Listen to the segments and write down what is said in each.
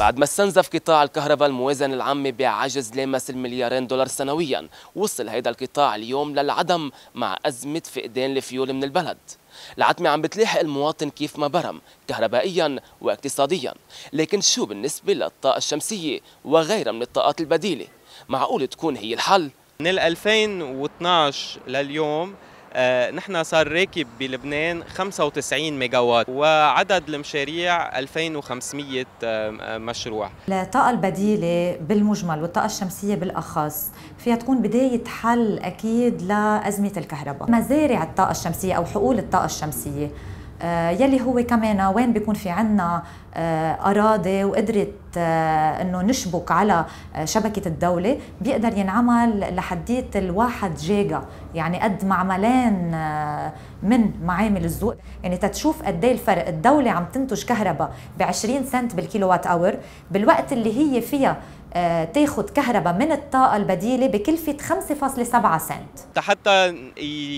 بعد ما استنزف قطاع الكهرباء الموازنة العامة بعجز لامس المليارين دولار سنويا وصل هيدا القطاع اليوم للعدم مع أزمة فقدان الفيول من البلد العتمة عم بتلاحق المواطن كيف ما برم كهربائيا واقتصاديا لكن شو بالنسبة للطاقة الشمسية وغيرها من الطاقات البديلة معقول تكون هي الحل؟ من 2012 لليوم آه، نحن صار راكب بلبنان 95 ميجا وات وعدد المشاريع 2500 آه، آه، مشروع الطاقة البديلة بالمجمل والطاقة الشمسية بالأخص فيها تكون بداية حل أكيد لأزمة الكهرباء مزارع الطاقة الشمسية أو حقول الطاقة الشمسية آه، يلي هو كمان وين بيكون في عنا آه، أراضي وقدرت آه، أنه نشبك على شبكة الدولة بيقدر ينعمل لحديت الواحد جيجا يعني قد معملين من معامل الزوق يعني تتشوف قد ايه الفرق الدولة عم تنتج كهرباء ب 20 سنت وات اور بالوقت اللي هي فيها تاخد كهرباء من الطاقة البديلة بكلفة 5.7 سنت حتى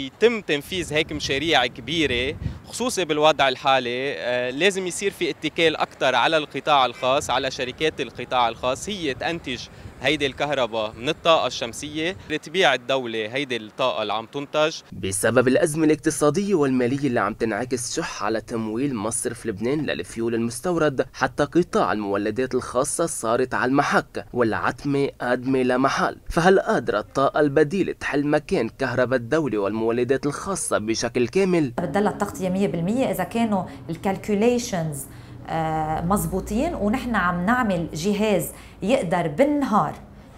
يتم تنفيذ هيك مشاريع كبيرة خصوصي بالوضع الحالي آه، لازم يصير في اتكال اكثر على القطاع الخاص على شركات القطاع الخاص هي تنتج هيدي الكهرباء من الطاقة الشمسية لتبيع الدولة هيدي الطاقة اللي عم تنتج بسبب الأزمة الاقتصادية والمالية اللي عم تنعكس شح على تمويل مصرف لبنان للفيول المستورد حتى قطاع المولدات الخاصة صارت على المحك والعتمة قادمة لمحل فهل قادرة الطاقة البديلة تحل مكان كهرباء الدولة والمولدات الخاصة بشكل كامل؟ بتضل التغطية 100% إذا كانوا الكالكوليشنز آه، مزبوطين ونحن عم نعمل جهاز يقدر بالنهار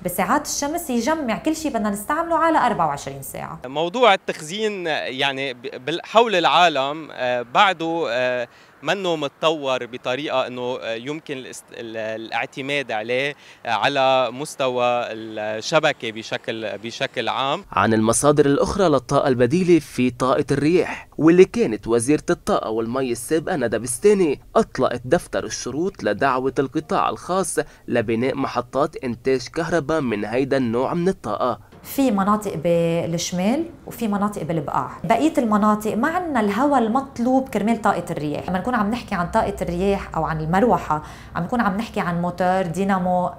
بساعات الشمس يجمع كل شيء بدنا نستعمله على 24 ساعة موضوع التخزين يعني حول العالم آه، بعده آه، منه متطور بطريقه انه يمكن الاعتماد عليه على مستوى الشبكه بشكل بشكل عام عن المصادر الاخرى للطاقه البديله في طاقه الرياح واللي كانت وزيره الطاقه والمي السابقه ندى بستاني اطلقت دفتر الشروط لدعوه القطاع الخاص لبناء محطات انتاج كهرباء من هيدا النوع من الطاقه في مناطق بالشمال وفي مناطق بالبقاع بقيه المناطق ما عندنا الهواء المطلوب كرمال طاقه الرياح لما نكون عم نحكي عن طاقه الرياح او عن المروحه عم نكون عم نحكي عن موتور دينامو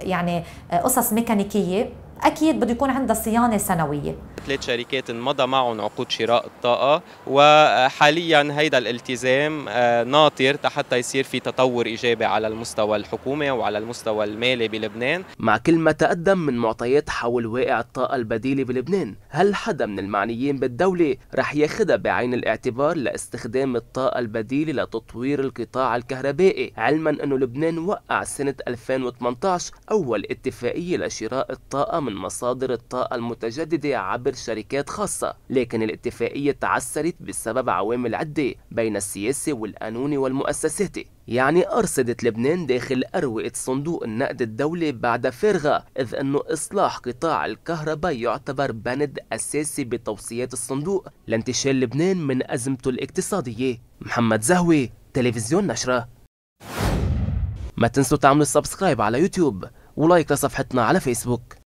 يعني آه، قصص ميكانيكيه اكيد بده يكون عندها صيانه سنويه ثلاث شركات انمضى معهم عقود شراء الطاقة وحاليا هيدا الالتزام آه، ناطر حتى يصير في تطور إيجابي على المستوى الحكومي وعلى المستوى المالي بلبنان مع كل ما تقدم من معطيات حول واقع الطاقة البديلة بلبنان هل حدا من المعنيين بالدولة رح ياخذها بعين الاعتبار لاستخدام الطاقة البديلة لتطوير القطاع الكهربائي علما أنه لبنان وقع سنة 2018 أول اتفاقية لشراء الطاقة من مصادر الطاقة المتجددة عبر رابط شركات خاصة لكن الاتفاقية تعسرت بسبب عوامل عدة بين السياسي والقانوني والمؤسساتي يعني أرصدت لبنان داخل أروقة صندوق النقد الدولي بعد فارغة إذ أنه إصلاح قطاع الكهرباء يعتبر بند أساسي بتوصيات الصندوق لانتشال لبنان من أزمته الاقتصادية محمد زهوي تلفزيون نشرة ما تنسوا تعملوا سبسكرايب على يوتيوب ولايك لصفحتنا على فيسبوك